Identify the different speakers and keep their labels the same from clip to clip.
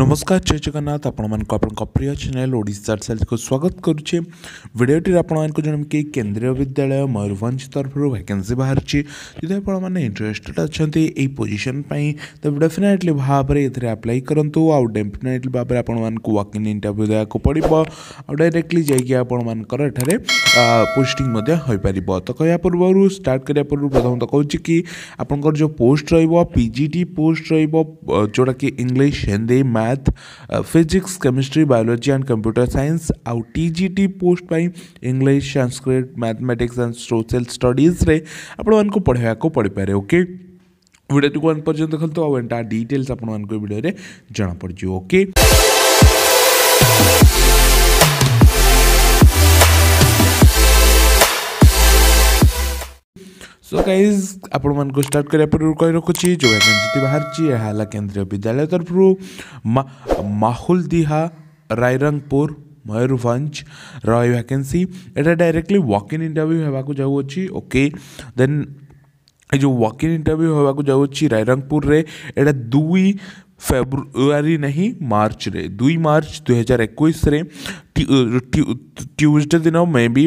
Speaker 1: নমস্কার জয় জগন্নাথ আপনার আপনার প্রিয় চ্যানেল ওড়িশা সেলকে স্বাগত করছে ভিডিওটি আপনার জনমি কি কেন্দ্রীয় বিদ্যালয় ময়ূরভঞ্জ তরফ ভ্যাকেন্সি বাহারছি যদি আপনার ইন্টারেস্টেড অনেক এই পোজিশন পাই তবে ডেফিনেটলি ভাবে এতে আপ্লাই করতু আউ ডেফিনেটলি ভাবে আপনার ওয়াকিং ইন্টারভ্যু দেওয়া পড়ব আউ ডাইরেক্টলি যাই আপনার এখানে ପୋଷ୍ଟିଂ ମଧ୍ୟ ହୋଇପାରିବ ତ କହିବା ପୂର୍ବରୁ ଷ୍ଟାର୍ଟ କରିବା ପୂର୍ବରୁ ପ୍ରଥମତଃ କହୁଛି କି ଆପଣଙ୍କର ଯେଉଁ ପୋଷ୍ଟ ରହିବ ପି ଜି ଟି ପୋଷ୍ଟ ରହିବ ଯେଉଁଟାକି English Hindi math physics chemistry biology and computer science ଆଉ ଟି ଜି ଟି ପୋଷ୍ଟ ପାଇଁ English Sanskrit mathematics and social ଷ୍ଟଡିଜ୍ରେ ଆପଣମାନଙ୍କୁ ପଢ଼ାଇବାକୁ ପଡ଼ିପାରେ ଓକେ ଭିଡ଼ିଓଟିକୁ ଏଣ୍ଡ ପର୍ଯ୍ୟନ୍ତ ଦେଖନ୍ତୁ ଆଉ ଏଣ୍ଟା ଡିଟେଲ୍ସ ଆପଣମାନଙ୍କୁ ଏ ଭିଡ଼ିଓରେ ଜଣାପଡ଼ିଯିବ ଓକେ ସୋ ଗାଇଜ୍ ଆପଣମାନଙ୍କୁ ଷ୍ଟାର୍ଟ କରିବା ପୂର୍ବରୁ କହି ରଖୁଛି ଯେଉଁ ଭ୍ୟାକେନ୍ସିଟି ବାହାରିଛି ଏହା ହେଲା କେନ୍ଦ୍ରୀୟ ବିଦ୍ୟାଳୟ ତରଫରୁ ମାହୁଲ ଦିହା ରାଇରଙ୍ଗପୁର ମୟୂରଭଞ୍ଜ ର ଏ ଭ୍ୟାକେନ୍ସି ଏଇଟା ଡାଇରେକ୍ଟଲି ୱାକ୍ ଇନ୍ ଇଣ୍ଟରଭ୍ୟୁ ହେବାକୁ ଯାଉଅଛି ଓକେ ଦେନ୍ ଏ ଯେଉଁ ୱାକ୍ ଇନ୍ ଇଣ୍ଟରଭ୍ୟୁ ହେବାକୁ ଯାଉଛି ରାଇରଙ୍ଗପୁରରେ ଏଇଟା ଦୁଇ ফেব্রুয়ারি নাহি মার্চরে দুই মার্চ দুই হাজার একুশে ଟ୍ୟୁଜଡ଼େ ଦିନ ମେ ବି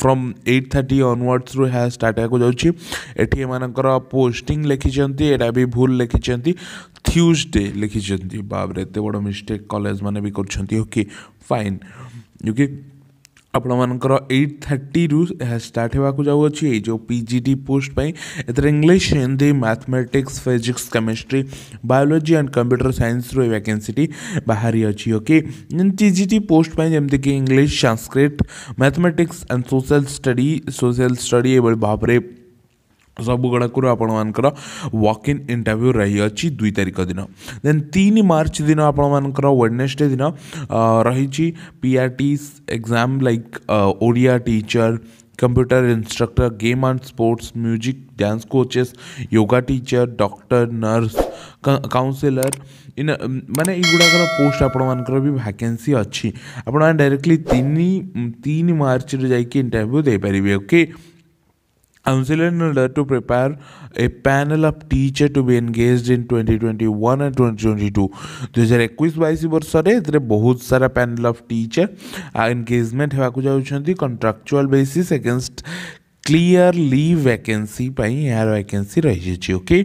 Speaker 1: ଫ୍ରମ୍ ଏଇଟ୍ ଥାର୍ଟି ଅନୱାର୍ଡ଼ସ୍ରୁ ଏହା ଷ୍ଟାର୍ଟ ହେବାକୁ ଯାଉଛି ଏଠି ଏମାନଙ୍କର ପୋଷ୍ଟିଂ ଲେଖିଛନ୍ତି ଏଇଟା ବି ଭୁଲ ଲେଖିଛନ୍ତି ଥ୍ୟୁଜଡ଼େ ଲେଖିଛନ୍ତି ବାବରେ ଏତେ ବଡ଼ ମିଷ୍ଟେକ୍ କଲେଜମାନେ ବି କରୁଛନ୍ତି ଓକେ ଫାଇନ୍ ଓକେ आपण मान एट थर्टी रु स्टार्ट जो पी जी डी पोस्ट पर English Hindi mathematics physics chemistry biology and computer science रु वैकेट बाहरी अच्छी okay P G T post जमीक English Sanskrit mathematics and social study social study ये भाव में सबुगुड़ाकर आपण मानक वॉक इन इंटरव्यू रही अच्छी दुई तारिख दिन देन तीन मार्च दिन आपण मानक वेडनेसडे दिन रही PRT exam like Odia teacher computer instructor game and sports music dance coaches yoga teacher doctor nurse counsellor इन मैंने युवा पोस्ट आपण मानक भी भाके अच्छी आपरेक्टली तीन तीन मार्च रे जाके इंटरव्यू दे पारे okay Council in order to prepare a panel of teacher to be engaged in 2021 and 2022 ଦୁଇହଜାର ଏକୋଇଶ ବାଇଶ ବର୍ଷରେ ଏଥିରେ ବହୁତ ସାରା ପ୍ୟାନେଲ୍ ଅଫ୍ ଟିଚର୍ ଏନ୍ଗେଜମେଣ୍ଟ ହେବାକୁ ଯାଉଛନ୍ତି contractual basis against clearly vacancy ପାଇଁ ଏହାର ଭ୍ୟାକେନ୍ସି ରହିଯାଇଛି okay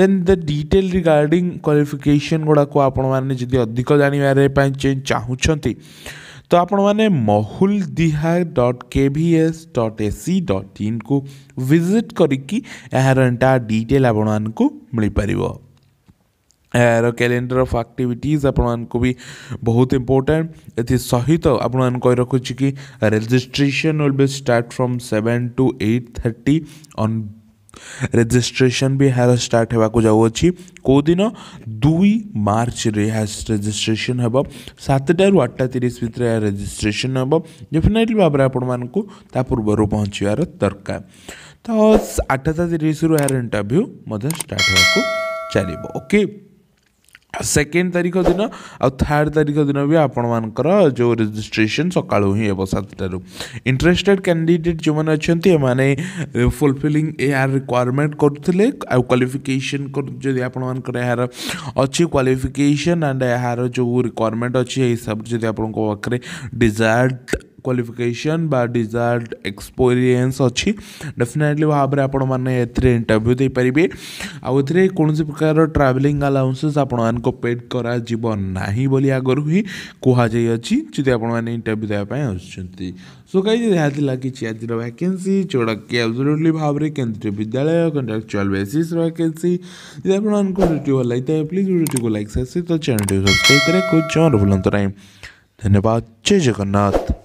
Speaker 1: then the detail regarding qualification ଗୁଡ଼ାକୁ ଆପଣମାନେ ଯଦି ଅଧିକ ଜାଣିବାରେ ପାଇଁ ଚାହୁଁଛନ୍ତି ତ ଆପଣମାନେ ମହୁଲ ଦିହା dot K V S dot A C dot ଇନ୍କୁ ଭିଜିଟ୍ କରିକି ଏହାର ଏଣ୍ଟା ଡିଟେଲ୍ ଆପଣମାନଙ୍କୁ ମିଳିପାରିବ ଏହାର କ୍ୟାଲେଣ୍ଡର ଅଫ୍ ଆକ୍ଟିଭିଟିଜ୍ ଆପଣମାନଙ୍କୁ ବି ବହୁତ ଇମ୍ପୋର୍ଟାଣ୍ଟ ଏଥିସହିତ ଆପଣମାନଙ୍କୁ କହି ରଖୁଛି କି registration will be start from seven to eight thirty on registration ବି ଏହାର ଷ୍ଟାର୍ଟ ହେବାକୁ ଯାଉଅଛି କେଉଁଦିନ ଦୁଇ ମାର୍ଚ୍ଚରେ ଏହା ରେଜିଷ୍ଟ୍ରେସନ୍ ହେବ ସାତଟାରୁ ଆଠଟା ତିରିଶ ଭିତରେ ଏହା ରେଜିଷ୍ଟ୍ରେସନ୍ ହେବ ଡେଫିନେଟଲି ଭାବରେ ଆପଣମାନଙ୍କୁ ତା ପୂର୍ବରୁ ପହଞ୍ଚିବାର ଦରକାର ତ ଆଠଟା ତିରିଶରୁ ଏହାର ଇଣ୍ଟରଭ୍ୟୁ ମଧ୍ୟ ଷ୍ଟାର୍ଟ ହେବାକୁ ଚାଲିବ ଓକେ ସେକେଣ୍ଡ ତାରିଖ ଦିନ ଆଉ ଥାର୍ଡ଼ ତାରିଖ ଦିନ ବି ଆପଣମାନଙ୍କର ଯେଉଁ ରେଜିଷ୍ଟ୍ରେସନ୍ ସକାଳୁ ହିଁ ହେବ ସାତଟାରୁ ଇଣ୍ଟରେଷ୍ଟେଡ଼୍ କ୍ୟାଣ୍ଡିଡେଟ୍ ଯେଉଁମାନେ ଅଛନ୍ତି ଏମାନେ ଫୁଲଫିଲିଂ ଏହାର ରିକ୍ୱାରମେଣ୍ଟ କରୁଥିଲେ ଆଉ କ୍ୱାଲିଫିକେସନ୍ ଯଦି ଆପଣମାନଙ୍କର ଏହାର ଅଛି କ୍ୱାଲିଫିକେସନ୍ ଆଣ୍ଡ ଏହାର ଯେଉଁ ରିକ୍ୱାରମେଣ୍ଟ ଅଛି ଏହି ହିସାବରେ ଯଦି ଆପଣଙ୍କ ପାଖରେ ଡିଜାର୍ଟ क्वाफिकेसन डिजायर्ड एक्सपीरियंस अच्छी डेफिनेटली भाव में आपड़ मैंने इंटरव्यू दे पारे आउे कौन प्रकार ट्रावेलींग आलाउन्सेस आपड करना बोली आगर ही कहुई जी आपने इंटरव्यू देखते सो कहीं रिहाती लगी आज वैके भाव में केन्द्रीय विद्यालय कंट्राक्चुआल बेसीस वैके आपड़ी भल है प्लीज भिडियो को लाइक सारे तो चैनल सब्सक्राइब करें कुछ जमार बुलां धन्यवाद जय जगन्नाथ